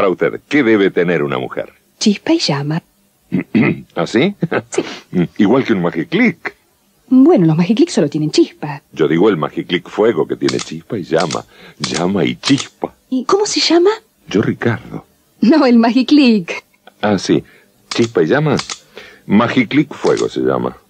Para usted, ¿qué debe tener una mujer? Chispa y llama. ¿Así? ¿Ah, sí. Igual que un Magiclick. Bueno, los Magiclick solo tienen chispa. Yo digo el Magiclick fuego que tiene chispa y llama. Llama y chispa. ¿Y cómo se llama? Yo, Ricardo. No, el Magiclick. Ah, sí. Chispa y llama. Magiclick fuego se llama.